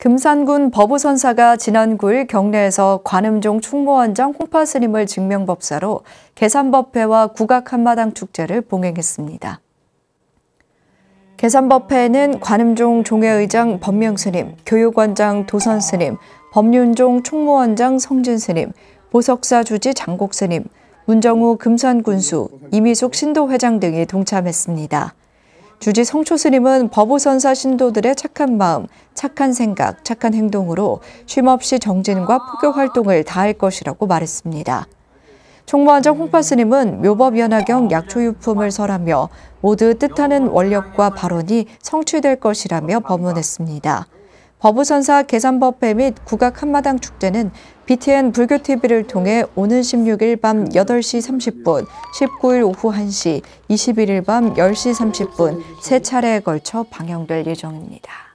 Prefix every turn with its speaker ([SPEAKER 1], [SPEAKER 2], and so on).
[SPEAKER 1] 금산군 법우선사가 지난 9일 경내에서 관음종 충무원장 홍파스님을 증명법사로 계산법회와 국악한마당 축제를 봉행했습니다. 계산법회에는 관음종 종회의장 법명스님, 교육원장 도선스님, 법륜종 총무원장 성진스님, 보석사 주지 장곡스님, 문정우 금산군수, 이미숙 신도회장 등이 동참했습니다. 주지 성초스님은 법보선사 신도들의 착한 마음, 착한 생각, 착한 행동으로 쉼없이 정진과 포교 활동을 다할 것이라고 말했습니다. 총무원장 홍파스님은 묘법연화경 약초유품을 설하며 모두 뜻하는 원력과 발언이 성취될 것이라며 법문했습니다. 버부선사 계산법회 및 국악 한마당 축제는 BTN 불교TV를 통해 오는 16일 밤 8시 30분, 19일 오후 1시, 21일 밤 10시 30분 세 차례에 걸쳐 방영될 예정입니다.